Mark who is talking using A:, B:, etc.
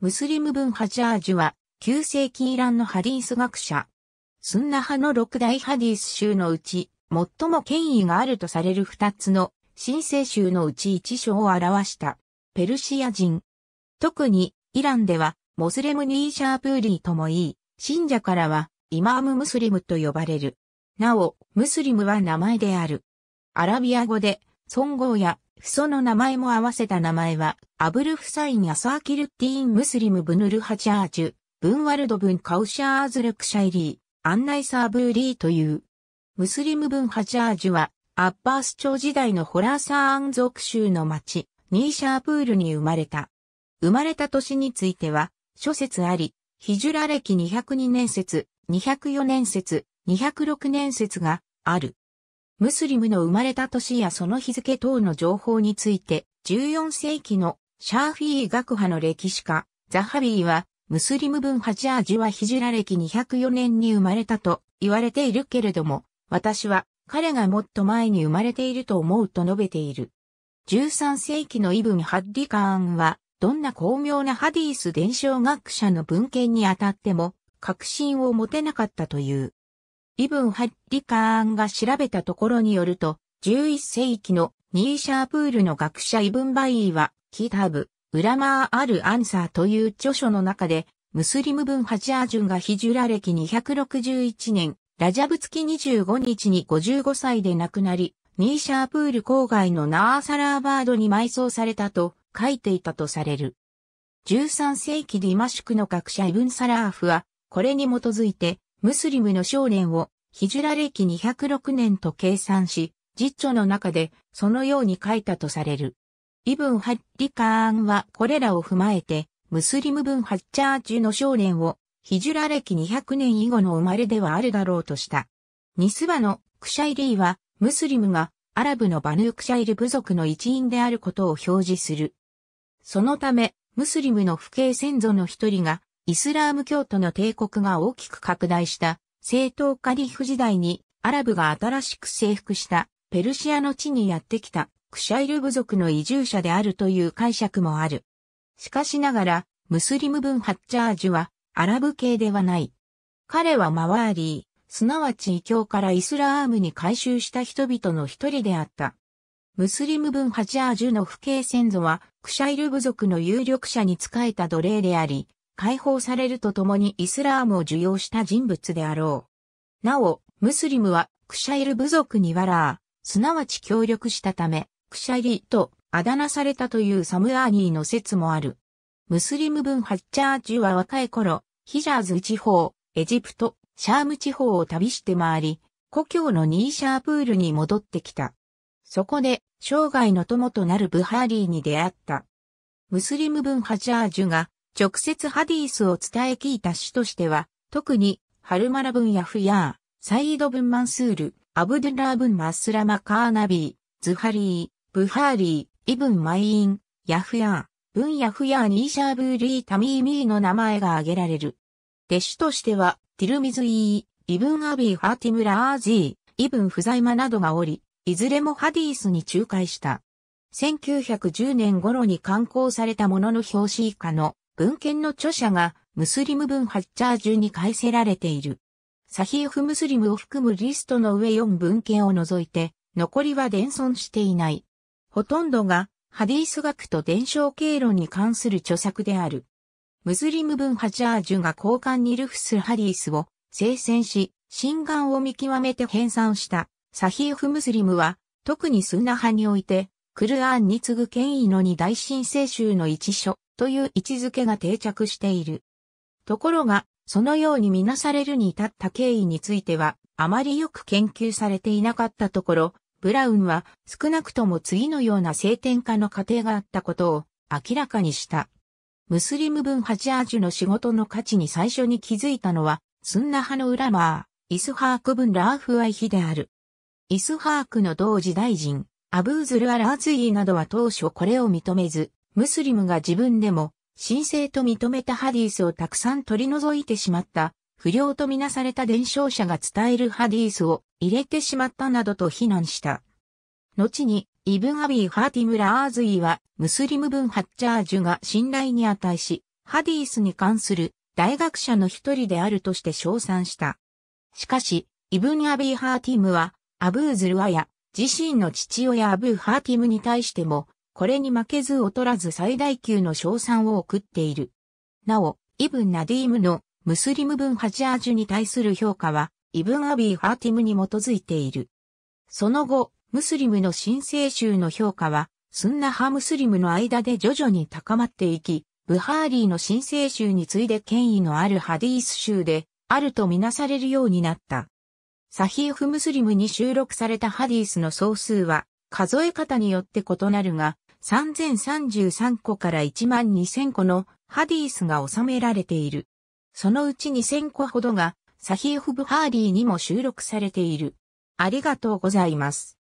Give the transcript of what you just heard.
A: ムスリム文ハジャージュは、旧世紀イランのハディース学者。スンナ派の六大ハディース州のうち、最も権威があるとされる二つの、神聖州のうち一章を表した、ペルシア人。特に、イランでは、モスレムニーシャープーリーともいい、信者からは、イマームムスリムと呼ばれる。なお、ムスリムは名前である。アラビア語で、孫号や、父祖の名前も合わせた名前は、アブルフサイン・アサーキルティーン・ムスリム・ブヌル・ハチャージュ、ブンワルド・ブン・カウシャーズ・レクシャイリー、アンナイサー・ブーリーという。ムスリム・ブン・ハチャージュは、アッバース朝時代のホラーサーン族州の町、ニーシャープールに生まれた。生まれた年については、諸説あり、ヒジュラ歴202年説、204年説、206年説がある。ムスリムの生まれた年やその日付等の情報について、14世紀のシャーフィー学派の歴史家、ザハビーは、ムスリム文派ジャージはヒジラ歴204年に生まれたと言われているけれども、私は彼がもっと前に生まれていると思うと述べている。13世紀のイブン・ハッディカーンは、どんな巧妙なハディース伝承学者の文献にあたっても、確信を持てなかったという。イブン・ハッリカーンが調べたところによると、11世紀のニーシャープールの学者イブン・バイーは、キータブ、ウラマー・アル・アンサーという著書の中で、ムスリム文ハジャージュンがヒジュラ歴261年、ラジャブ付き25日に55歳で亡くなり、ニーシャープール郊外のナーサラーバードに埋葬されたと書いていたとされる。13世紀ディマシュクの学者イブンサラーフは、これに基づいて、ムスリムの少年をヒジュラ歴206年と計算し、実著の中でそのように書いたとされる。イブン・ハッリカーンはこれらを踏まえて、ムスリム文ハッチャージュの少年をヒジュラ歴200年以後の生まれではあるだろうとした。ニスバのクシャイリーは、ムスリムがアラブのバヌークシャイル部族の一員であることを表示する。そのため、ムスリムの父兄先祖の一人がイスラーム教徒の帝国が大きく拡大した正統カリフ時代にアラブが新しく征服したペルシアの地にやってきたクシャイル部族の移住者であるという解釈もある。しかしながら、ムスリム文ハッジャージュはアラブ系ではない。彼はマワーリー、すなわち異教からイスラームに改宗した人々の一人であった。ムスリム文ハッジャージュの父兄先祖は、クシャイル部族の有力者に仕えた奴隷であり、解放されるとともにイスラームを受容した人物であろう。なお、ムスリムはクシャイル部族にワラー、すなわち協力したため、クシャイリとあだ名されたというサムアーニーの説もある。ムスリム文ハッチャージュは若い頃、ヒジャーズ地方、エジプト、シャーム地方を旅して回り、故郷のニーシャープールに戻ってきた。そこで、生涯の友となるブハーリーに出会った。ムスリム文ハジャージュが直接ハディースを伝え聞いた主としては、特に、ハルマラブンヤフヤー、サイードブンマンスール、アブドゥラーブンマスラマカーナビー、ズハリー、ブハーリー、イブンマイイン、ヤフヤー、ブンヤフヤーニーシャーブーリータミーミーの名前が挙げられる。弟子としては、ティルミズイー、イブンアビーハーティムラージー、イブンフザイマなどがおり、いずれもハディースに仲介した。1910年頃に刊行されたものの表紙以下の文献の著者がムスリム文ハッチャージュに返せられている。サヒーフムスリムを含むリストの上4文献を除いて、残りは伝存していない。ほとんどがハディース学と伝承経路に関する著作である。ムスリム文ハチャージュが交換にルフスハディースを生戦し、真眼を見極めて編纂したサヒーフムスリムは、特にスナ派において、クルアンに次ぐ権威の二大神聖宗の一所という位置づけが定着している。ところが、そのようにみなされるに至った経緯については、あまりよく研究されていなかったところ、ブラウンは少なくとも次のような聖典化の過程があったことを明らかにした。ムスリム文ハジャージュの仕事の価値に最初に気づいたのは、スンナ派のウラマー、イスハーク文ラーフアイヒである。イスハークの同時大臣、アブーズル・アラーズイーなどは当初これを認めず、ムスリムが自分でも神聖と認めたハディースをたくさん取り除いてしまった、不良とみなされた伝承者が伝えるハディースを入れてしまったなどと非難した。後に、イブン・アビー・ハーティム・ラーズイーは、ムスリム文ハッチャージュが信頼に値し、ハディースに関する大学者の一人であるとして称賛した。しかし、イブン・アビー・ハーティムは、アブーズルアや自身の父親アブー・ハーティムに対しても、これに負けず劣らず最大級の賞賛を送っている。なお、イブン・ナディームのムスリム文ハジャージュに対する評価は、イブン・アビー・ハーティムに基づいている。その後、ムスリムの新請集の評価は、スンナ派ムスリムの間で徐々に高まっていき、ブハーリーの新請集に次いで権威のあるハディース州で、あるとみなされるようになった。サヒーフ・ムスリムに収録されたハディスの総数は数え方によって異なるが、3033個から12000個のハディスが収められている。そのうち2000個ほどがサヒーフ・ブハーデーにも収録されている。ありがとうございます。